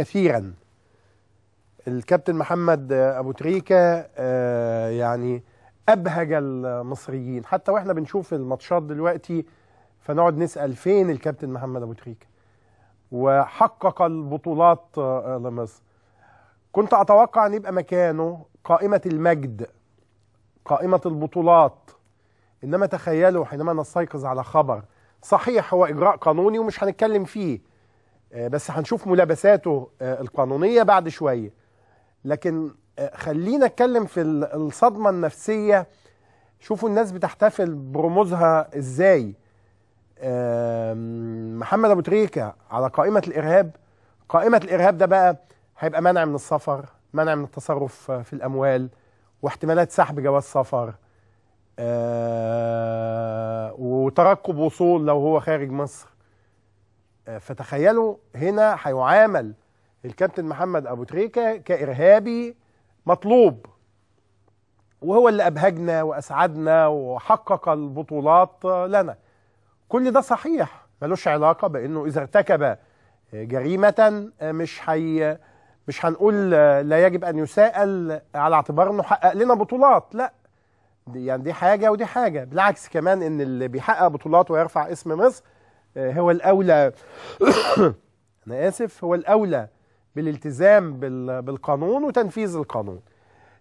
كثيرا الكابتن محمد ابو تريكه آه، يعني ابهج المصريين حتى واحنا بنشوف الماتشات دلوقتي فنقعد نسال فين الكابتن محمد ابو تريكه وحقق البطولات آه، لمصر كنت اتوقع ان يبقى مكانه قائمه المجد قائمه البطولات انما تخيلوا حينما نستيقظ على خبر صحيح هو اجراء قانوني ومش هنتكلم فيه آه، بس هنشوف ملابساته آه، القانونية بعد شوية لكن آه، خلينا اتكلم في الصدمة النفسية شوفوا الناس بتحتفل برموزها ازاي محمد ابو تريكة على قائمة الارهاب قائمة الارهاب ده بقى هيبقى منع من السفر منع من التصرف في الاموال واحتمالات سحب جواز سفر وترقب وصول لو هو خارج مصر آه، فتخيلوا هنا هيعامل الكابتن محمد ابو تريكه كارهابي مطلوب وهو اللي ابهجنا واسعدنا وحقق البطولات لنا كل ده صحيح ملوش علاقه بانه اذا ارتكب آه، جريمه آه، مش هي مش هنقول لا يجب ان يساءل على اعتبار انه حقق لنا بطولات لا دي يعني دي حاجه ودي حاجه بالعكس كمان ان اللي بيحقق بطولات ويرفع اسم مصر آه، هو الأولى أنا آسف هو الأولى بالالتزام بالقانون وتنفيذ القانون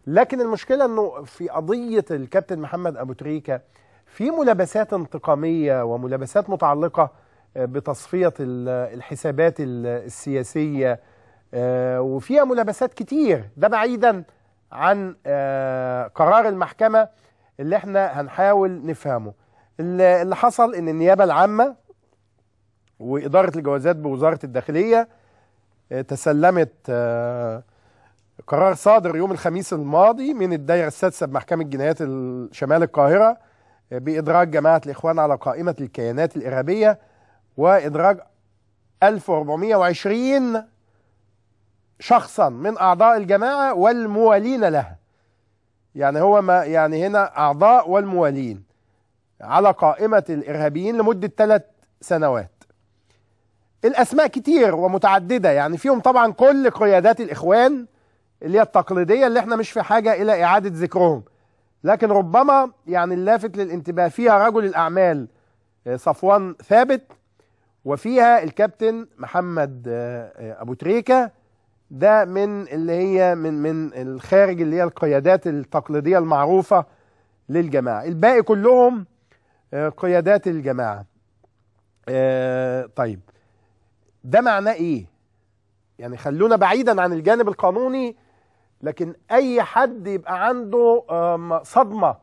لكن المشكلة أنه في قضية الكابتن محمد أبو تريكة في ملابسات انتقامية وملابسات متعلقة آه، بتصفية الحسابات السياسية آه، وفيها ملابسات كتير ده بعيدا عن قرار المحكمة اللي احنا هنحاول نفهمه اللي حصل ان النيابة العامة وإدارة الجوازات بوزارة الداخلية آه، تسلمت آه، قرار صادر يوم الخميس الماضي من الدائرة السادسة بمحكمة جنايات شمال القاهرة آه، بإدراج جماعة الإخوان على قائمة الكيانات الإرهابية وإدراج 1420 شخصا من أعضاء الجماعة والموالين لها يعني هو ما يعني هنا أعضاء والموالين على قائمة الإرهابيين لمدة ثلاث سنوات الاسماء كتير ومتعدده يعني فيهم طبعا كل قيادات الاخوان اللي هي التقليديه اللي احنا مش في حاجه الى اعاده ذكرهم لكن ربما يعني اللافت للانتباه فيها رجل الاعمال آه، صفوان ثابت وفيها الكابتن محمد آه، آه، ابو تريكه ده من اللي هي من من الخارج اللي هي القيادات التقليديه المعروفه للجماعه الباقي كلهم قيادات الجماعه طيب ده معناه ايه يعني خلونا بعيدا عن الجانب القانوني لكن اي حد يبقى عنده صدمه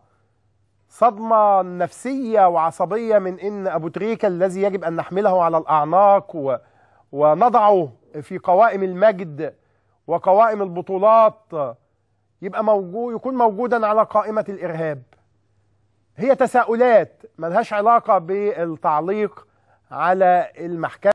صدمه نفسيه وعصبيه من ان ابو تريكه الذي يجب ان نحمله على الاعناق و ونضعه في قوائم المجد وقوائم البطولات يبقى موجود يكون موجودا على قائمه الارهاب هي تساؤلات ملهاش علاقه بالتعليق على المحكمه